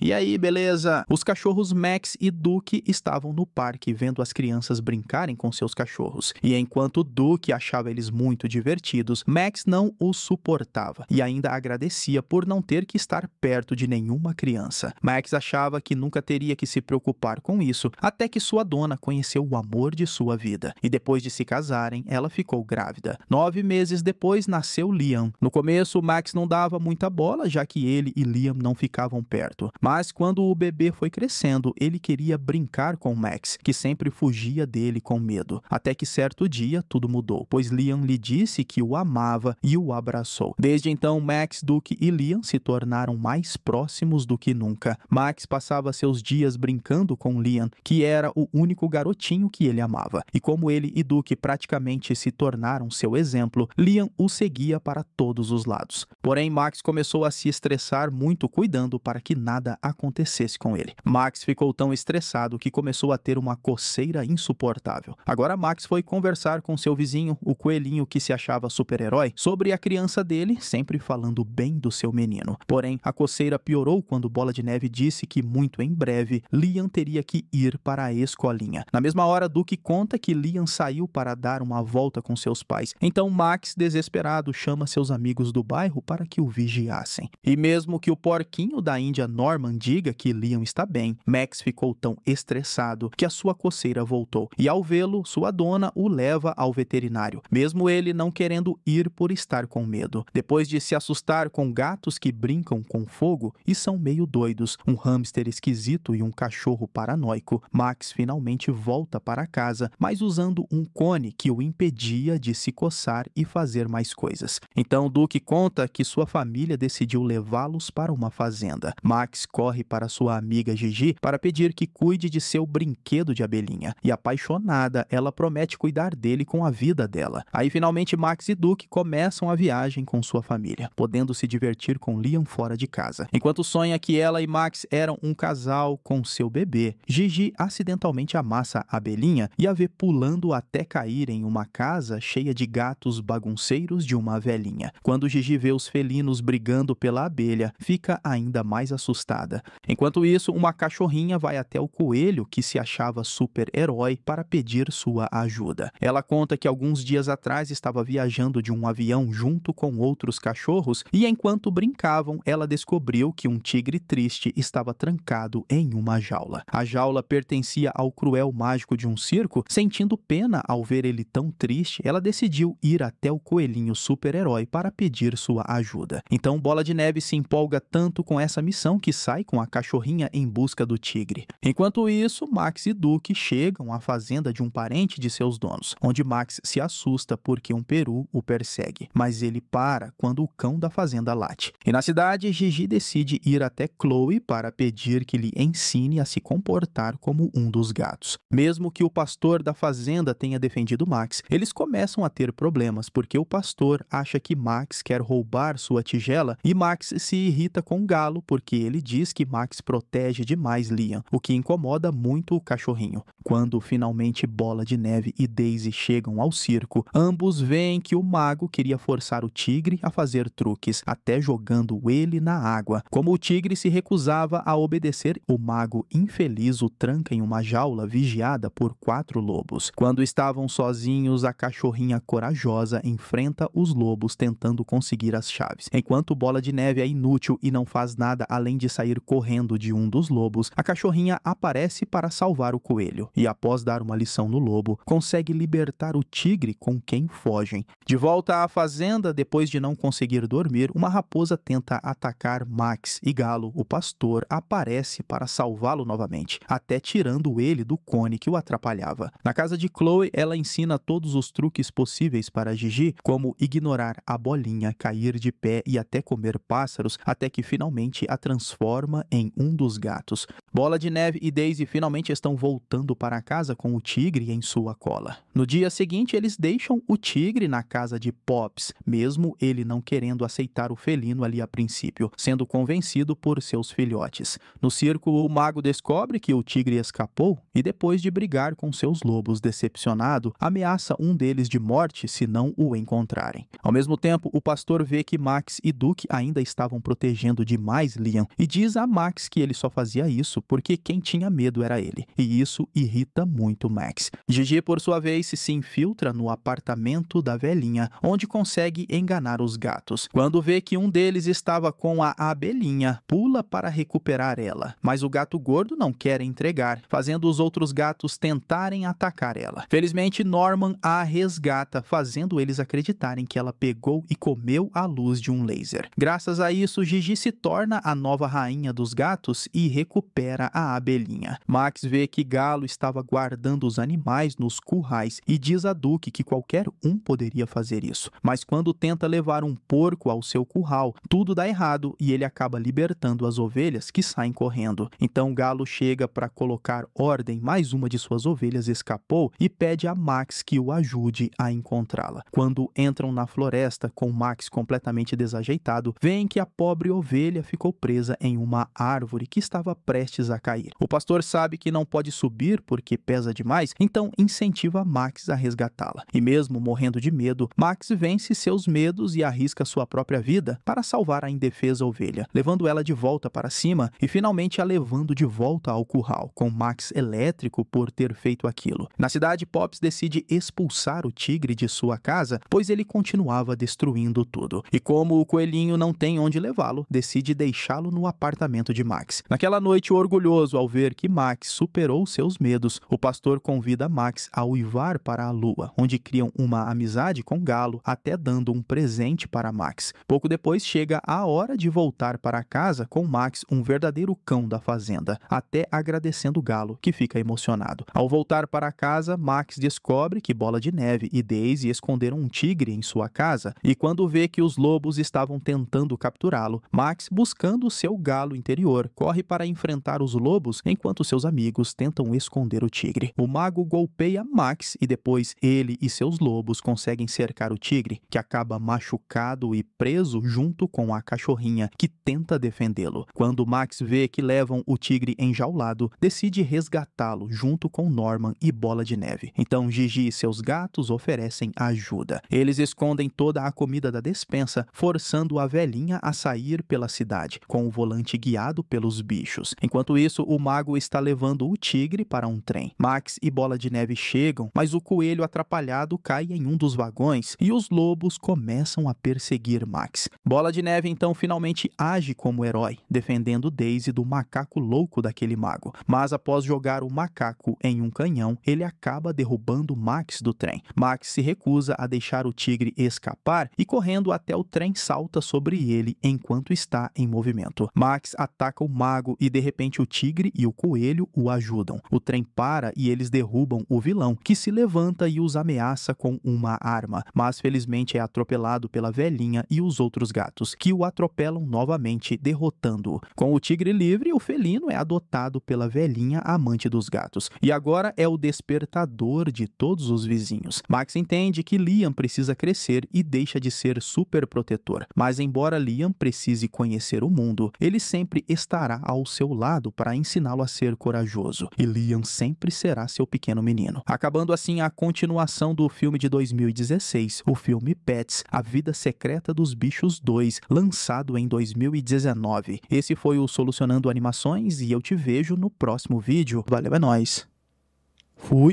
E aí, beleza? Os cachorros Max e Duke estavam no parque vendo as crianças brincarem com seus cachorros. E enquanto Duke achava eles muito divertidos, Max não os suportava e ainda agradecia por não ter que estar perto de nenhuma criança. Max achava que nunca teria que se preocupar com isso, até que sua dona conheceu o amor de sua vida. E depois de se casarem, ela ficou grávida. Nove meses depois nasceu Liam. No começo, Max não dava muita bola, já que ele e Liam não ficavam perto. Mas quando o bebê foi crescendo, ele queria brincar com Max, que sempre fugia dele com medo. Até que certo dia tudo mudou, pois Liam lhe disse que o amava e o abraçou. Desde então, Max, Duke e Liam se tornaram mais próximos do que nunca. Max passava seus dias brincando com Liam, que era o único garotinho que ele amava. E como ele e Duke praticamente se tornaram seu exemplo, Liam o seguia para todos os lados. Porém, Max começou a se estressar muito cuidando para que nada acontecesse com ele. Max ficou tão estressado que começou a ter uma coceira insuportável. Agora Max foi conversar com seu vizinho, o coelhinho que se achava super-herói, sobre a criança dele, sempre falando bem do seu menino. Porém, a coceira piorou quando Bola de Neve disse que muito em breve Liam teria que ir para a escolinha. Na mesma hora, Duke conta que Liam saiu para dar uma volta com seus pais. Então Max, desesperado, chama seus amigos do bairro para que o vigiassem. E mesmo que o porquinho da Índia Norman Norman diga que Liam está bem, Max ficou tão estressado que a sua coceira voltou, e ao vê-lo, sua dona o leva ao veterinário, mesmo ele não querendo ir por estar com medo. Depois de se assustar com gatos que brincam com fogo e são meio doidos, um hamster esquisito e um cachorro paranoico, Max finalmente volta para casa, mas usando um cone que o impedia de se coçar e fazer mais coisas. Então Duke conta que sua família decidiu levá-los para uma fazenda. Max corre para sua amiga Gigi para pedir que cuide de seu brinquedo de abelhinha. E apaixonada, ela promete cuidar dele com a vida dela. Aí finalmente Max e Duke começam a viagem com sua família, podendo se divertir com Liam fora de casa. Enquanto sonha que ela e Max eram um casal com seu bebê, Gigi acidentalmente amassa a abelhinha e a vê pulando até cair em uma casa cheia de gatos bagunceiros de uma velhinha. Quando Gigi vê os felinos brigando pela abelha, fica ainda mais assustada nada. Enquanto isso, uma cachorrinha vai até o coelho, que se achava super-herói, para pedir sua ajuda. Ela conta que alguns dias atrás estava viajando de um avião junto com outros cachorros e, enquanto brincavam, ela descobriu que um tigre triste estava trancado em uma jaula. A jaula pertencia ao cruel mágico de um circo. Sentindo pena ao ver ele tão triste, ela decidiu ir até o coelhinho super-herói para pedir sua ajuda. Então, Bola de Neve se empolga tanto com essa missão que sai sai com a cachorrinha em busca do tigre. Enquanto isso, Max e Duke chegam à fazenda de um parente de seus donos, onde Max se assusta porque um peru o persegue, mas ele para quando o cão da fazenda late. E na cidade, Gigi decide ir até Chloe para pedir que lhe ensine a se comportar como um dos gatos. Mesmo que o pastor da fazenda tenha defendido Max, eles começam a ter problemas porque o pastor acha que Max quer roubar sua tigela e Max se irrita com o galo porque ele diz diz que Max protege demais Liam, o que incomoda muito o cachorrinho. Quando finalmente Bola de Neve e Daisy chegam ao circo, ambos veem que o mago queria forçar o tigre a fazer truques, até jogando ele na água. Como o tigre se recusava a obedecer, o mago infeliz o tranca em uma jaula vigiada por quatro lobos. Quando estavam sozinhos, a cachorrinha corajosa enfrenta os lobos tentando conseguir as chaves, enquanto Bola de Neve é inútil e não faz nada além de sair sair correndo de um dos lobos, a cachorrinha aparece para salvar o coelho e, após dar uma lição no lobo, consegue libertar o tigre com quem fogem. De volta à fazenda, depois de não conseguir dormir, uma raposa tenta atacar Max e Galo, o pastor, aparece para salvá-lo novamente, até tirando ele do cone que o atrapalhava. Na casa de Chloe, ela ensina todos os truques possíveis para Gigi, como ignorar a bolinha, cair de pé e até comer pássaros, até que finalmente a transforma transforma em um dos gatos. Bola de Neve e Daisy finalmente estão voltando para casa com o tigre em sua cola. No dia seguinte, eles deixam o tigre na casa de Pops, mesmo ele não querendo aceitar o felino ali a princípio, sendo convencido por seus filhotes. No circo, o mago descobre que o tigre escapou e, depois de brigar com seus lobos decepcionado, ameaça um deles de morte se não o encontrarem. Ao mesmo tempo, o pastor vê que Max e Duke ainda estavam protegendo demais Liam e diz Diz a Max que ele só fazia isso porque quem tinha medo era ele, e isso irrita muito Max. Gigi, por sua vez, se infiltra no apartamento da velhinha, onde consegue enganar os gatos. Quando vê que um deles estava com a abelhinha, pula para recuperar ela, mas o gato gordo não quer entregar, fazendo os outros gatos tentarem atacar ela. Felizmente, Norman a resgata, fazendo eles acreditarem que ela pegou e comeu a luz de um laser. Graças a isso, Gigi se torna a nova rainha rainha dos gatos e recupera a abelhinha. Max vê que Galo estava guardando os animais nos currais e diz a Duke que qualquer um poderia fazer isso. Mas quando tenta levar um porco ao seu curral, tudo dá errado e ele acaba libertando as ovelhas que saem correndo. Então Galo chega para colocar ordem, mais uma de suas ovelhas escapou e pede a Max que o ajude a encontrá-la. Quando entram na floresta com Max completamente desajeitado, veem que a pobre ovelha ficou presa em um uma árvore que estava prestes a cair. O pastor sabe que não pode subir porque pesa demais, então incentiva Max a resgatá-la. E mesmo morrendo de medo, Max vence seus medos e arrisca sua própria vida para salvar a indefesa ovelha, levando ela de volta para cima e finalmente a levando de volta ao curral, com Max elétrico por ter feito aquilo. Na cidade, Pops decide expulsar o tigre de sua casa, pois ele continuava destruindo tudo. E como o coelhinho não tem onde levá-lo, decide deixá-lo no apartamento apartamento de Max. Naquela noite, orgulhoso ao ver que Max superou seus medos, o pastor convida Max a uivar para a lua, onde criam uma amizade com Galo, até dando um presente para Max. Pouco depois chega a hora de voltar para casa com Max, um verdadeiro cão da fazenda, até agradecendo Galo, que fica emocionado. Ao voltar para casa, Max descobre que Bola de Neve e Daisy esconderam um tigre em sua casa, e quando vê que os lobos estavam tentando capturá-lo, Max, buscando seu galo, cavalo interior corre para enfrentar os lobos enquanto seus amigos tentam esconder o tigre. O mago golpeia Max e depois ele e seus lobos conseguem cercar o tigre, que acaba machucado e preso junto com a cachorrinha, que tenta defendê-lo. Quando Max vê que levam o tigre enjaulado, decide resgatá-lo junto com Norman e Bola de Neve. Então Gigi e seus gatos oferecem ajuda. Eles escondem toda a comida da despensa, forçando a velhinha a sair pela cidade com o volante guiado pelos bichos. Enquanto isso, o mago está levando o tigre para um trem. Max e Bola de Neve chegam, mas o coelho atrapalhado cai em um dos vagões e os lobos começam a perseguir Max. Bola de Neve então finalmente age como herói, defendendo Daisy do macaco louco daquele mago. Mas após jogar o macaco em um canhão, ele acaba derrubando Max do trem. Max se recusa a deixar o tigre escapar e correndo até o trem salta sobre ele enquanto está em movimento. Max Max ataca o mago e de repente o tigre e o coelho o ajudam. O trem para e eles derrubam o vilão, que se levanta e os ameaça com uma arma, mas felizmente é atropelado pela velhinha e os outros gatos, que o atropelam novamente, derrotando-o. Com o tigre livre, o felino é adotado pela velhinha amante dos gatos, e agora é o despertador de todos os vizinhos. Max entende que Liam precisa crescer e deixa de ser super protetor, mas embora Liam precise conhecer o mundo, ele sempre estará ao seu lado para ensiná-lo a ser corajoso, e Liam sempre será seu pequeno menino. Acabando assim a continuação do filme de 2016, o filme Pets, A Vida Secreta dos Bichos 2, lançado em 2019. Esse foi o Solucionando Animações e eu te vejo no próximo vídeo. Valeu, é nóis! Fui!